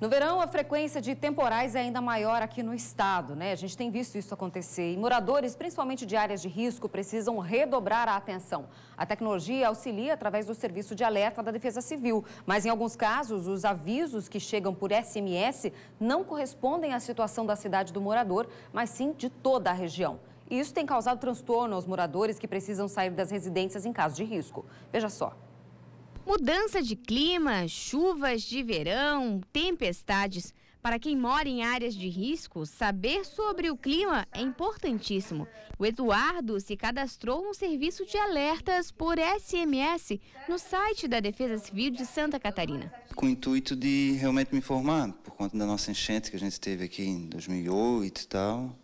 No verão, a frequência de temporais é ainda maior aqui no estado, né? A gente tem visto isso acontecer e moradores, principalmente de áreas de risco, precisam redobrar a atenção. A tecnologia auxilia através do serviço de alerta da Defesa Civil, mas em alguns casos, os avisos que chegam por SMS não correspondem à situação da cidade do morador, mas sim de toda a região. E isso tem causado transtorno aos moradores que precisam sair das residências em caso de risco. Veja só. Mudança de clima, chuvas de verão, tempestades. Para quem mora em áreas de risco, saber sobre o clima é importantíssimo. O Eduardo se cadastrou no serviço de alertas por SMS no site da Defesa Civil de Santa Catarina. Com o intuito de realmente me informar, por conta da nossa enchente que a gente teve aqui em 2008 e tal,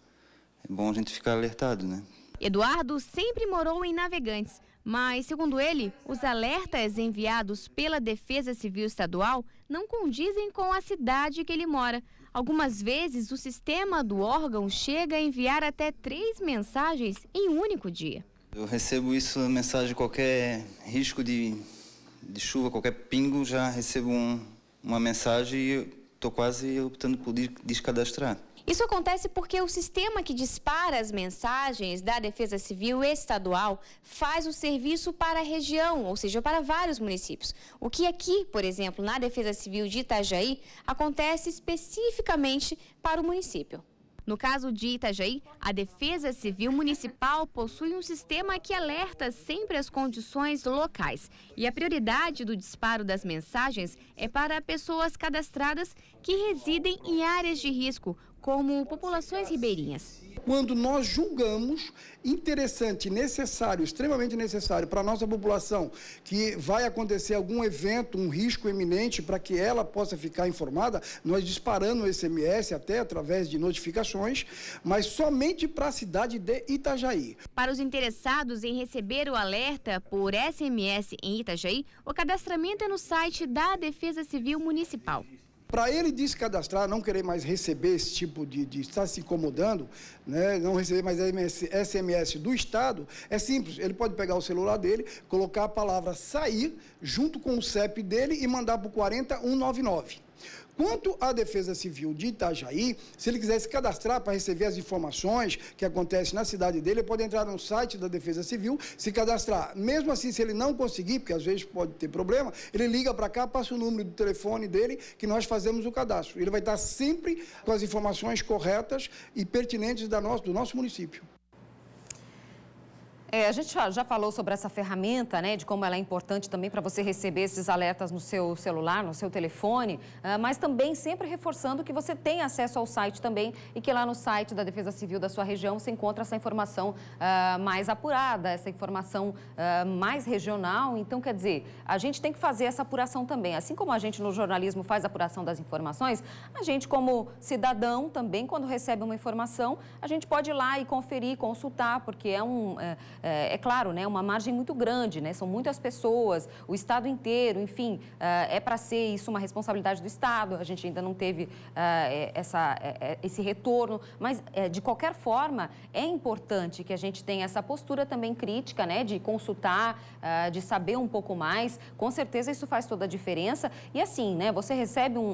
é bom a gente ficar alertado, né? Eduardo sempre morou em Navegantes, mas, segundo ele, os alertas enviados pela Defesa Civil Estadual não condizem com a cidade que ele mora. Algumas vezes, o sistema do órgão chega a enviar até três mensagens em um único dia. Eu recebo isso, mensagem, qualquer risco de, de chuva, qualquer pingo, já recebo um, uma mensagem e estou quase optando por descadastrar. Isso acontece porque o sistema que dispara as mensagens da Defesa Civil Estadual faz o serviço para a região, ou seja, para vários municípios. O que aqui, por exemplo, na Defesa Civil de Itajaí, acontece especificamente para o município. No caso de Itajaí, a Defesa Civil Municipal possui um sistema que alerta sempre as condições locais. E a prioridade do disparo das mensagens é para pessoas cadastradas que residem em áreas de risco, como populações ribeirinhas. Quando nós julgamos interessante, necessário, extremamente necessário para a nossa população que vai acontecer algum evento, um risco eminente para que ela possa ficar informada, nós disparamos o SMS até através de notificações, mas somente para a cidade de Itajaí. Para os interessados em receber o alerta por SMS em Itajaí, o cadastramento é no site da Defesa Civil Municipal. Para ele descadastrar, não querer mais receber esse tipo de, de estar tá se incomodando, né, não receber mais SMS do Estado, é simples. Ele pode pegar o celular dele, colocar a palavra sair junto com o CEP dele e mandar para o 40199. Quanto à Defesa Civil de Itajaí, se ele quiser se cadastrar para receber as informações que acontecem na cidade dele, ele pode entrar no site da Defesa Civil, se cadastrar. Mesmo assim, se ele não conseguir, porque às vezes pode ter problema, ele liga para cá, passa o número do telefone dele, que nós fazemos o cadastro. Ele vai estar sempre com as informações corretas e pertinentes da nosso, do nosso município. É, a gente já falou sobre essa ferramenta, né, de como ela é importante também para você receber esses alertas no seu celular, no seu telefone, ah, mas também sempre reforçando que você tem acesso ao site também e que lá no site da Defesa Civil da sua região você encontra essa informação uh, mais apurada, essa informação uh, mais regional. Então, quer dizer, a gente tem que fazer essa apuração também. Assim como a gente no jornalismo faz a apuração das informações, a gente como cidadão também, quando recebe uma informação, a gente pode ir lá e conferir, consultar, porque é um... Uh, é, é claro, né, uma margem muito grande, né, são muitas pessoas, o Estado inteiro, enfim, é, é para ser isso uma responsabilidade do Estado, a gente ainda não teve é, essa, esse retorno, mas de qualquer forma é importante que a gente tenha essa postura também crítica, né, de consultar, de saber um pouco mais, com certeza isso faz toda a diferença e assim, né, você recebe um,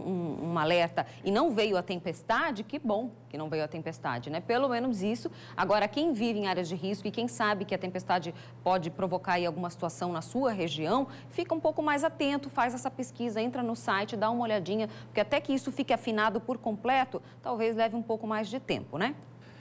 um, um alerta e não veio a tempestade, que bom que não veio a tempestade, né, pelo menos isso, agora quem vive em áreas de risco e quem sabe que que a tempestade pode provocar aí alguma situação na sua região, fica um pouco mais atento, faz essa pesquisa, entra no site, dá uma olhadinha, porque até que isso fique afinado por completo, talvez leve um pouco mais de tempo, né?